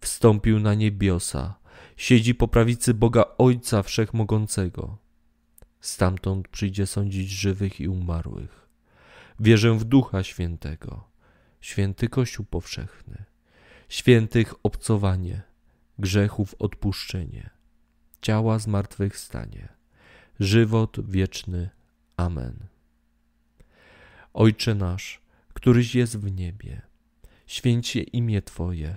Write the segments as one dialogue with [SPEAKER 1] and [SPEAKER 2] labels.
[SPEAKER 1] wstąpił na niebiosa, siedzi po prawicy Boga Ojca Wszechmogącego. Stamtąd przyjdzie sądzić żywych i umarłych. Wierzę w Ducha Świętego, święty Kościół powszechny, świętych obcowanie, grzechów odpuszczenie, ciała zmartwychwstanie, żywot wieczny. Amen. Ojcze nasz, któryś jest w niebie, święć się imię Twoje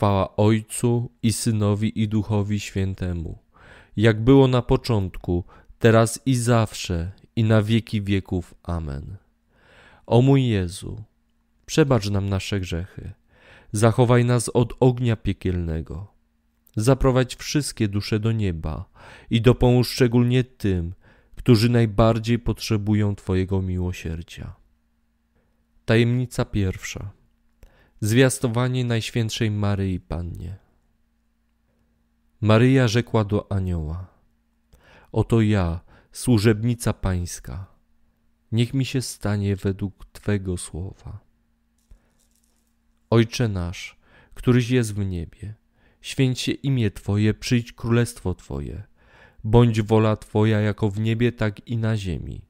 [SPEAKER 1] Chwała Ojcu i Synowi i Duchowi Świętemu, jak było na początku, teraz i zawsze, i na wieki wieków. Amen. O mój Jezu, przebacz nam nasze grzechy, zachowaj nas od ognia piekielnego, zaprowadź wszystkie dusze do nieba i dopomóż szczególnie tym, którzy najbardziej potrzebują Twojego miłosierdzia. Tajemnica pierwsza zwiastowanie Najświętszej Maryi Pannie. Maryja rzekła do anioła: Oto ja, służebnica pańska, niech mi się stanie według Twego słowa. Ojcze nasz, któryś jest w niebie, święć się imię Twoje, przyjdź królestwo Twoje, bądź wola Twoja jako w niebie, tak i na ziemi.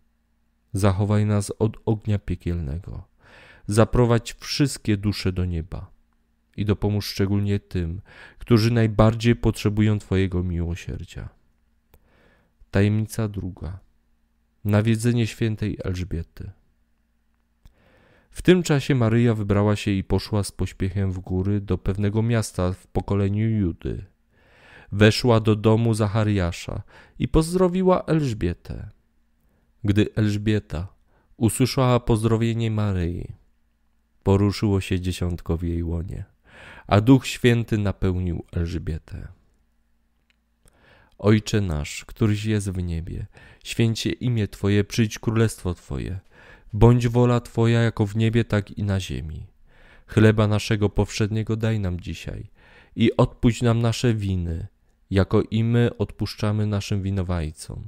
[SPEAKER 1] Zachowaj nas od ognia piekielnego. Zaprowadź wszystkie dusze do nieba i dopomóż szczególnie tym, którzy najbardziej potrzebują Twojego miłosierdzia. Tajemnica druga. Nawiedzenie świętej Elżbiety. W tym czasie Maryja wybrała się i poszła z pośpiechem w góry do pewnego miasta w pokoleniu Judy. Weszła do domu Zachariasza i pozdrowiła Elżbietę. Gdy Elżbieta usłyszała pozdrowienie Maryi, poruszyło się dziesiątko w jej łonie, a Duch Święty napełnił Elżbietę. Ojcze nasz, któryś jest w niebie, święcie imię Twoje, przyjdź królestwo Twoje, bądź wola Twoja jako w niebie, tak i na ziemi. Chleba naszego powszedniego daj nam dzisiaj i odpuść nam nasze winy, jako i my odpuszczamy naszym winowajcom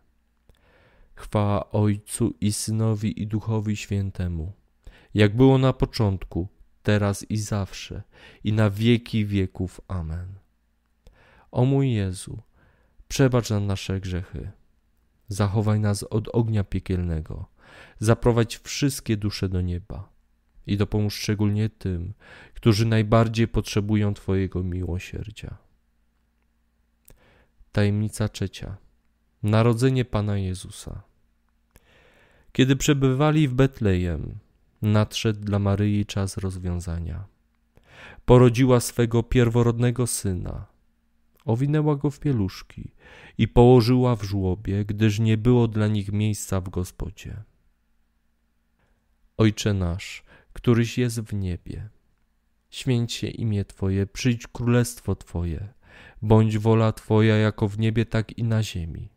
[SPEAKER 1] Chwała Ojcu i Synowi i Duchowi Świętemu, jak było na początku, teraz i zawsze, i na wieki wieków. Amen. O mój Jezu, przebacz nam nasze grzechy, zachowaj nas od ognia piekielnego, zaprowadź wszystkie dusze do nieba i dopomóż szczególnie tym, którzy najbardziej potrzebują Twojego miłosierdzia. Tajemnica trzecia. Narodzenie Pana Jezusa. Kiedy przebywali w Betlejem, nadszedł dla Maryi czas rozwiązania. Porodziła swego pierworodnego syna, owinęła go w pieluszki i położyła w żłobie, gdyż nie było dla nich miejsca w gospodzie. Ojcze nasz, któryś jest w niebie, święć się imię Twoje, przyjdź królestwo Twoje, bądź wola Twoja jako w niebie, tak i na ziemi.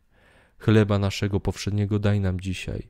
[SPEAKER 1] Chleba naszego powszedniego daj nam dzisiaj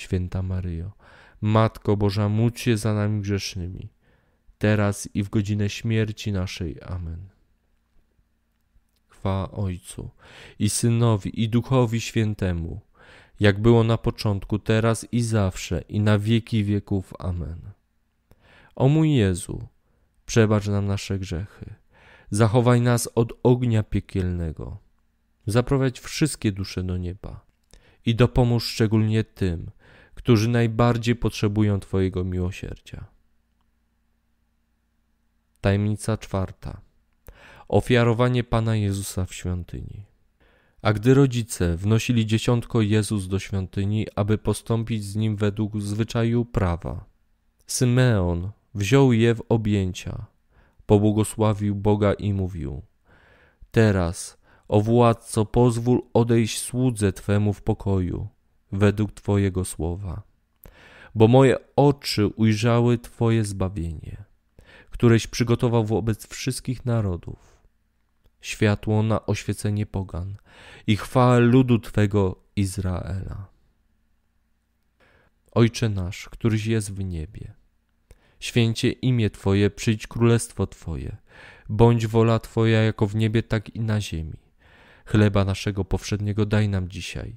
[SPEAKER 1] Święta Maryjo, Matko Boża, módl się za nami grzesznymi, teraz i w godzinę śmierci naszej. Amen. Chwa Ojcu i Synowi i Duchowi Świętemu, jak było na początku, teraz i zawsze, i na wieki wieków. Amen. O mój Jezu, przebacz nam nasze grzechy, zachowaj nas od ognia piekielnego, zaprowadź wszystkie dusze do nieba i dopomóż szczególnie tym, którzy najbardziej potrzebują Twojego miłosierdzia. Tajemnica czwarta. Ofiarowanie Pana Jezusa w świątyni. A gdy rodzice wnosili dziesiątko Jezus do świątyni, aby postąpić z nim według zwyczaju prawa, Symeon wziął je w objęcia, pobłogosławił Boga i mówił: Teraz, o władco, pozwól odejść słudze twemu w pokoju według Twojego słowa, bo moje oczy ujrzały Twoje zbawienie, któreś przygotował wobec wszystkich narodów, światło na oświecenie pogan i chwałę ludu Twego Izraela. Ojcze nasz, któryś jest w niebie, święcie imię Twoje, przyjdź królestwo Twoje, bądź wola Twoja jako w niebie, tak i na ziemi. Chleba naszego powszedniego daj nam dzisiaj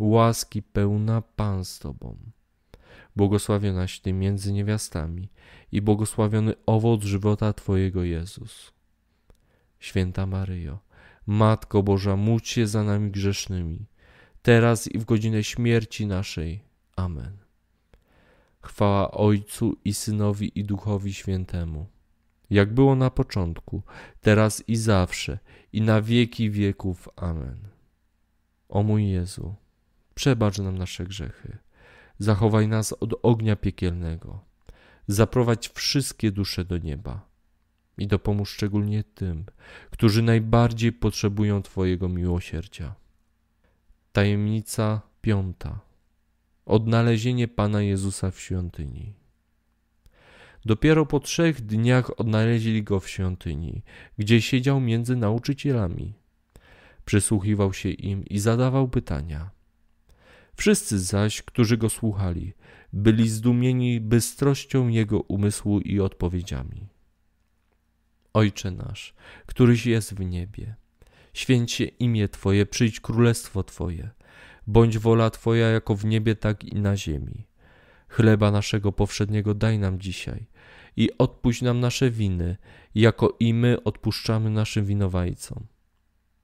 [SPEAKER 1] łaski pełna Pan z Tobą. Błogosławionaś Ty między niewiastami i błogosławiony owoc żywota Twojego Jezus. Święta Maryjo, Matko Boża, módl się za nami grzesznymi, teraz i w godzinę śmierci naszej. Amen. Chwała Ojcu i Synowi i Duchowi Świętemu, jak było na początku, teraz i zawsze, i na wieki wieków. Amen. O mój Jezu, przebacz nam nasze grzechy, zachowaj nas od ognia piekielnego, zaprowadź wszystkie dusze do nieba i dopomóż szczególnie tym, którzy najbardziej potrzebują Twojego miłosierdzia. Tajemnica piąta. Odnalezienie Pana Jezusa w świątyni. Dopiero po trzech dniach odnaleźli go w świątyni, gdzie siedział między nauczycielami. Przysłuchiwał się im i zadawał pytania. Wszyscy zaś, którzy go słuchali, byli zdumieni bystrością jego umysłu i odpowiedziami. Ojcze nasz, któryś jest w niebie, święć się imię Twoje, przyjdź królestwo Twoje, bądź wola Twoja jako w niebie, tak i na ziemi. Chleba naszego powszedniego daj nam dzisiaj i odpuść nam nasze winy, jako i my odpuszczamy naszym winowajcom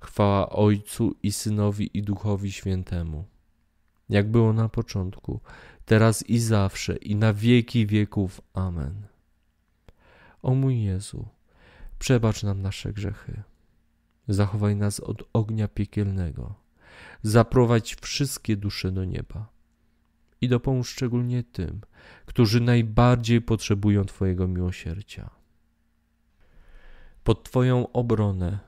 [SPEAKER 1] Chwała Ojcu i Synowi i Duchowi Świętemu, jak było na początku, teraz i zawsze, i na wieki wieków. Amen. O mój Jezu, przebacz nam nasze grzechy, zachowaj nas od ognia piekielnego, zaprowadź wszystkie dusze do nieba i dopomóż szczególnie tym, którzy najbardziej potrzebują Twojego miłosierdzia. Pod Twoją obronę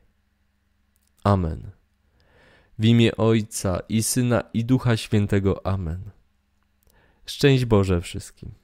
[SPEAKER 1] Amen. W imię Ojca i Syna i Ducha Świętego. Amen. Szczęść Boże wszystkim.